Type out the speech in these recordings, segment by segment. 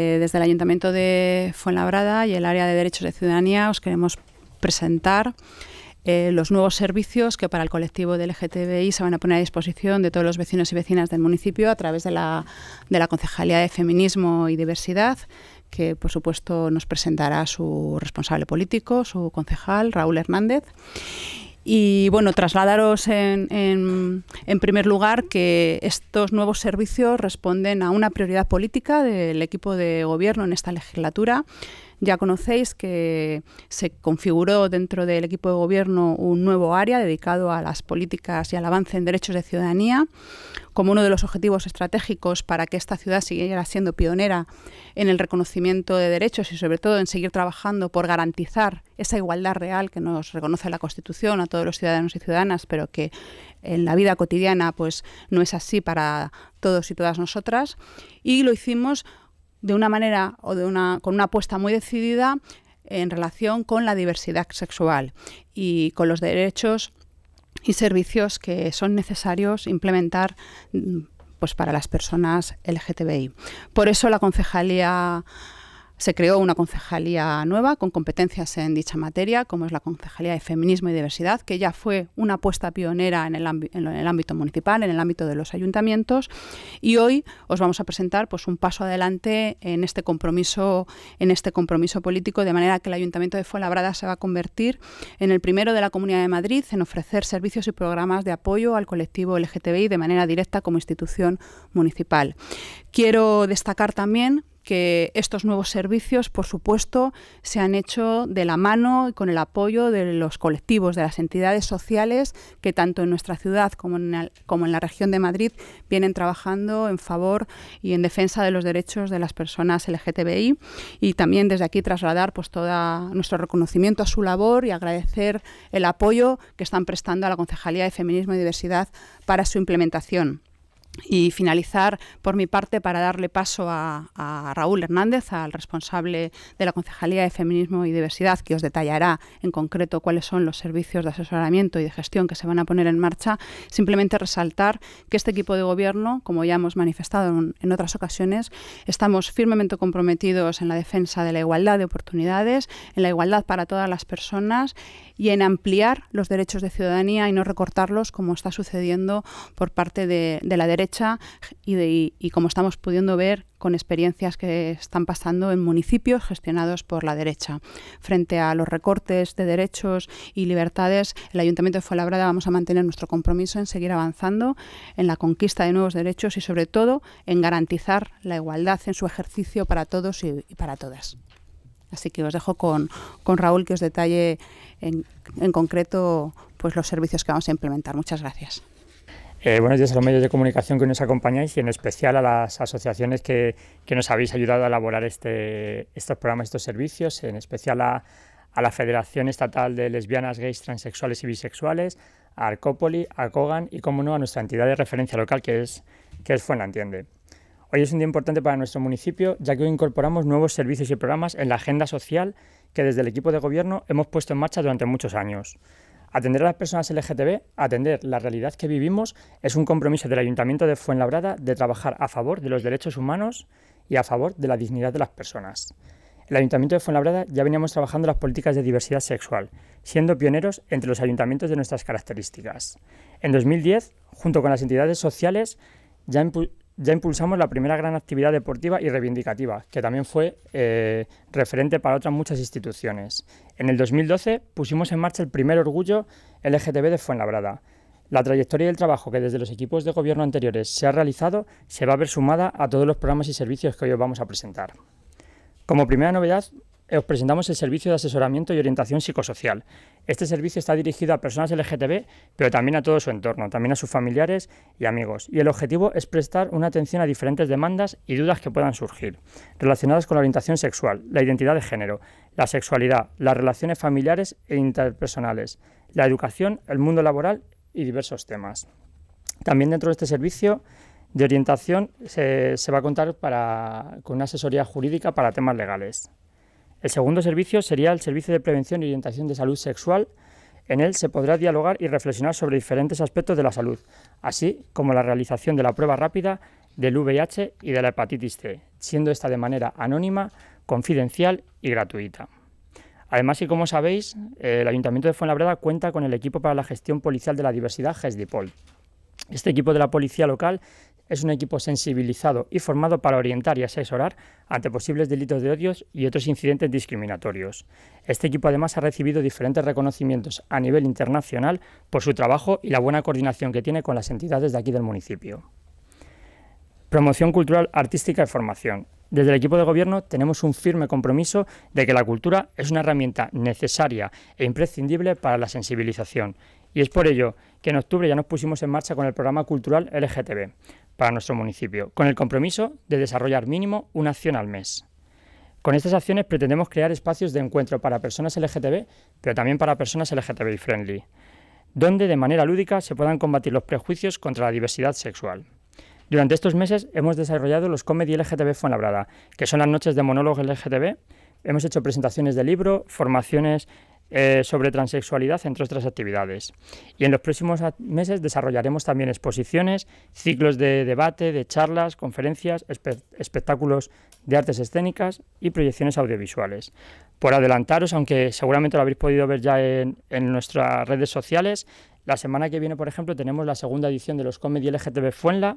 Eh, desde el Ayuntamiento de Fuenlabrada y el área de Derechos de Ciudadanía os queremos presentar eh, los nuevos servicios que para el colectivo del LGTBI se van a poner a disposición de todos los vecinos y vecinas del municipio a través de la, de la Concejalía de Feminismo y Diversidad, que por supuesto nos presentará su responsable político, su concejal, Raúl Hernández. Y bueno, trasladaros en, en, primer lugar que estos nuevos servicios responden a una prioridad política del equipo de gobierno en esta legislatura ya conocéis que se configuró dentro del equipo de gobierno un nuevo área dedicado a las políticas y al avance en derechos de ciudadanía como uno de los objetivos estratégicos para que esta ciudad siguiera siendo pionera en el reconocimiento de derechos y sobre todo en seguir trabajando por garantizar esa igualdad real que nos reconoce la Constitución a todos los ciudadanos y ciudadanas, pero que en la vida cotidiana pues no es así para todos y todas nosotras y lo hicimos de una manera o de una, con una apuesta muy decidida en relación con la diversidad sexual y con los derechos y servicios que son necesarios implementar mm, pues, para las personas LGTBI. Por eso la concejalía se creó una concejalía nueva con competencias en dicha materia, como es la Concejalía de Feminismo y Diversidad, que ya fue una apuesta pionera en el, ámbito municipal, en el ámbito de los ayuntamientos. Y hoy os vamos a presentar pues, un paso adelante en este, compromiso, en este compromiso político, de manera que el Ayuntamiento de Fuenlabrada se va a convertir en el primero de la Comunidad de Madrid en ofrecer servicios y programas de apoyo al colectivo LGTBI de manera directa como institución municipal. Quiero destacar también que estos nuevos servicios, por supuesto, se han hecho de la mano y con el apoyo de los colectivos, de las entidades sociales que tanto en nuestra ciudad como en, como en la región de Madrid vienen trabajando en favor y en defensa de los derechos de las personas LGTBI. Y también desde aquí trasladar pues, todo nuestro reconocimiento a su labor y agradecer el apoyo que están prestando a la Concejalía de Feminismo y Diversidad para su implementación. Y finalizar por mi parte para darle paso a, Raúl Hernández, al responsable de la Concejalía de Feminismo y Diversidad, que os detallará en concreto cuáles son los servicios de asesoramiento y de gestión que se van a poner en marcha. Simplemente resaltar que este equipo de gobierno, como ya hemos manifestado en, otras ocasiones, estamos firmemente comprometidos en la defensa de la igualdad de oportunidades, en la igualdad para todas las personas y en ampliar los derechos de ciudadanía y no recortarlos como está sucediendo por parte de la derecha y, como estamos pudiendo ver con experiencias que están pasando en municipios gestionados por la derecha. Frente a los recortes de derechos y libertades, el Ayuntamiento de Fuenlabrada vamos a mantener nuestro compromiso en seguir avanzando en la conquista de nuevos derechos y sobre todo en garantizar la igualdad en su ejercicio para todos y, para todas. Así que os dejo con, Raúl que os detalle en, en concreto pues, los servicios que vamos a implementar. Muchas gracias. Eh, buenos días a los medios de comunicación que nos acompañáis y en especial a las asociaciones que, que nos habéis ayudado a elaborar este, estos programas, estos servicios, en especial a, a, la Federación Estatal de Lesbianas, Gays, Transexuales y Bisexuales, a Arcópoli, a Cogan y, como no, a nuestra entidad de referencia local que es, que es Hoy es un día importante para nuestro municipio, ya que hoy incorporamos nuevos servicios y programas en la agenda social que desde el equipo de gobierno hemos puesto en marcha durante muchos años. Atender a las personas LGTB, atender la realidad que vivimos, es un compromiso del Ayuntamiento de Fuenlabrada de trabajar a favor de los derechos humanos y a favor de la dignidad de las personas. El Ayuntamiento de Fuenlabrada ya veníamos trabajando las políticas de diversidad sexual, siendo pioneros entre los ayuntamientos de nuestras características. En 2010, junto con las entidades sociales, ya, ya impulsamos la primera gran actividad deportiva y reivindicativa, que también fue eh, referente para otras muchas instituciones. En el 2012 pusimos en marcha el primer orgullo LGTB de Fuenlabrada. La trayectoria del trabajo que desde los equipos de gobierno anteriores se ha realizado se va a ver sumada a todos los programas y servicios que hoy os vamos a presentar. Como primera novedad, eh, os presentamos el servicio de asesoramiento y orientación psicosocial. Este servicio está dirigido a personas LGTB, pero también a todo su entorno, también a sus familiares y amigos. Y el objetivo es prestar una atención a diferentes demandas y dudas que puedan surgir, relacionadas con la orientación sexual, la identidad de género, la sexualidad, las relaciones familiares e interpersonales, la educación, el mundo laboral y diversos temas. También dentro de este servicio de orientación se, va a contar con una asesoría jurídica para temas legales. El segundo servicio sería el servicio de prevención y orientación de salud sexual. En él se podrá dialogar y reflexionar sobre diferentes aspectos de la salud, así como la realización de la prueba rápida del VIH y de la hepatitis C, siendo esta de manera anónima, confidencial y gratuita. Además, y como sabéis, el Ayuntamiento de Fuenlabrada cuenta con el equipo para la gestión policial de la diversidad, GESDIPOL. Este equipo de la policía local es un equipo sensibilizado y formado para orientar y asesorar ante posibles delitos de odios y otros incidentes discriminatorios. Este equipo además ha recibido diferentes reconocimientos a nivel internacional por su trabajo y la buena coordinación que tiene con las entidades de aquí del municipio. Promoción cultural, artística y formación. Desde el equipo de gobierno tenemos un firme compromiso de que la cultura es una herramienta necesaria e imprescindible para la sensibilización. Y es por ello que en octubre ya nos pusimos en marcha con el programa cultural LGTB, para nuestro municipio, con el compromiso de desarrollar mínimo una acción al mes. Con estas acciones pretendemos crear espacios de encuentro para personas LGTB, pero también para personas LGTBI friendly, donde de manera lúdica se puedan combatir los prejuicios contra la diversidad sexual. Durante estos meses hemos desarrollado los Comedy LGTB Fuenlabrada, que son las noches de monólogos LGTB. Hemos hecho presentaciones de libro, formaciones eh, sobre transexualidad, entre otras actividades. Y en los próximos meses desarrollaremos también exposiciones, ciclos de debate, de charlas, conferencias, espectáculos de artes escénicas y proyecciones audiovisuales. Por adelantaros, aunque seguramente lo habréis podido ver ya en, en nuestras redes sociales, la semana que viene, por ejemplo, tenemos la segunda edición de los Comedy LGTB Fuenla,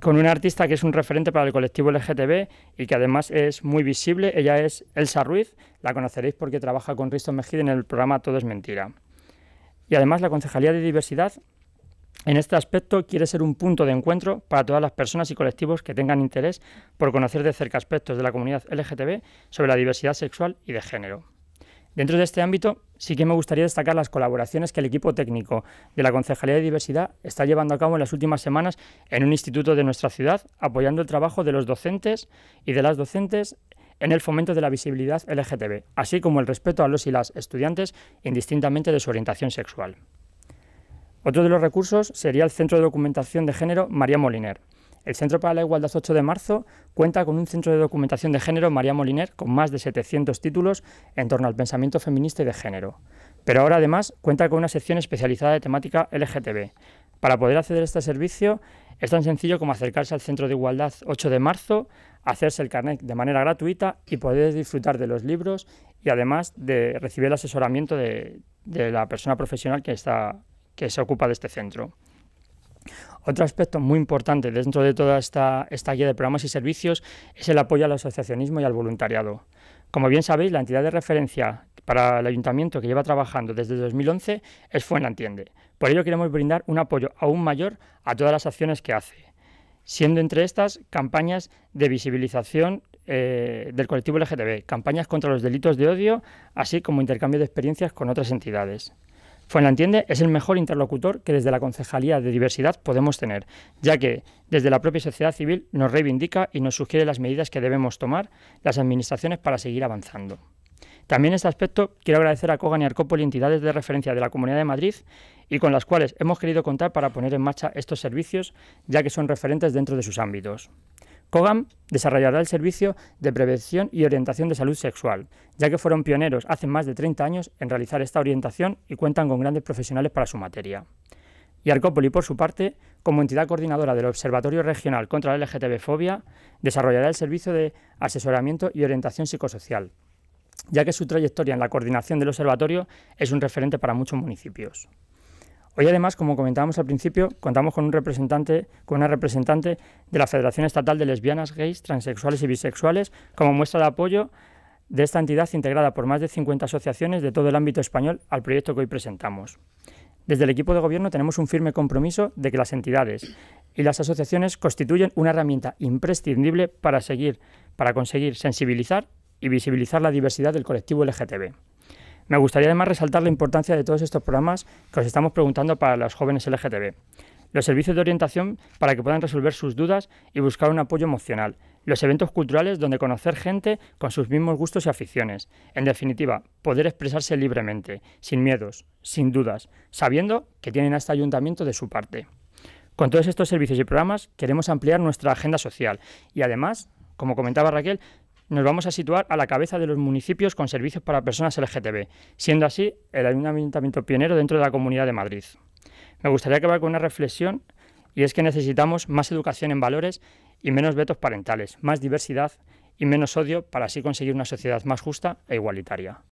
con una artista que es un referente para el colectivo LGTB y que además es muy visible. Ella es Elsa Ruiz, la conoceréis porque trabaja con Risto Mejide en el programa Todo es Mentira. Y además la Concejalía de Diversidad en este aspecto quiere ser un punto de encuentro para todas las personas y colectivos que tengan interés por conocer de cerca aspectos de la comunidad LGTB sobre la diversidad sexual y de género. Dentro de este ámbito, sí que me gustaría destacar las colaboraciones que el equipo técnico de la Concejalía de Diversidad está llevando a cabo en las últimas semanas en un instituto de nuestra ciudad, apoyando el trabajo de los docentes y de las docentes en el fomento de la visibilidad LGTB, así como el respeto a los y las estudiantes indistintamente de su orientación sexual. Otro de los recursos sería el Centro de Documentación de Género María Moliner, el Centro para la Igualdad 8 de marzo cuenta con un centro de documentación de género María Moliner con más de 700 títulos en torno al pensamiento feminista y de género. Pero ahora además cuenta con una sección especializada de temática LGTB. Para poder acceder a este servicio es tan sencillo como acercarse al Centro de Igualdad 8 de marzo, hacerse el carnet de manera gratuita y poder disfrutar de los libros y además de recibir el asesoramiento de, la persona profesional que se ocupa de este centro. Otro aspecto muy importante dentro de toda esta, guía de programas y servicios es el apoyo al asociacionismo y al voluntariado. Como bien sabéis, la entidad de referencia para el ayuntamiento que lleva trabajando desde 2011 es entiende Por ello queremos brindar un apoyo aún mayor a todas las acciones que hace, siendo entre estas campañas de visibilización eh, del colectivo LGTB, campañas contra los delitos de odio, así como intercambio de experiencias con otras entidades entiende es el mejor interlocutor que desde la Concejalía de Diversidad podemos tener, ya que desde la propia sociedad civil nos reivindica y nos sugiere las medidas que debemos tomar las administraciones para seguir avanzando. También en este aspecto quiero agradecer a Kogan y Arcópolis entidades de referencia de la Comunidad de Madrid y con las cuales hemos querido contar para poner en marcha estos servicios, ya que son referentes dentro de sus ámbitos. COGAM desarrollará el servicio de prevención y orientación de salud sexual, ya que fueron pioneros hace más de 30 años en realizar esta orientación y cuentan con grandes profesionales para su materia. Y Arcópoli, por su parte, como entidad coordinadora del Observatorio Regional contra la LGTB-fobia, desarrollará el servicio de asesoramiento y orientación psicosocial, ya que su trayectoria en la coordinación del observatorio es un referente para muchos municipios. Hoy además, como comentábamos al principio, contamos con un representante, con una representante de la Federación Estatal de Lesbianas, Gays, Transexuales y Bisexuales, como muestra de apoyo de esta entidad integrada por más de 50 asociaciones de todo el ámbito español al proyecto que hoy presentamos. Desde el equipo de gobierno tenemos un firme compromiso de que las entidades y las asociaciones constituyen una herramienta imprescindible para seguir, para conseguir sensibilizar y visibilizar la diversidad del colectivo LGTB. Me gustaría además resaltar la importancia de todos estos programas que os estamos preguntando para los jóvenes LGTB. Los servicios de orientación para que puedan resolver sus dudas y buscar un apoyo emocional. Los eventos culturales donde conocer gente con sus mismos gustos y aficiones. En definitiva, poder expresarse libremente, sin miedos, sin dudas, sabiendo que tienen a este ayuntamiento de su parte. Con todos estos servicios y programas queremos ampliar nuestra agenda social y además como comentaba Raquel, nos vamos a situar a la cabeza de los municipios con servicios para personas LGTB, siendo así el ayuntamiento pionero dentro de la Comunidad de Madrid. Me gustaría acabar con una reflexión y es que necesitamos más educación en valores y menos vetos parentales, más diversidad y menos odio para así conseguir una sociedad más justa e igualitaria.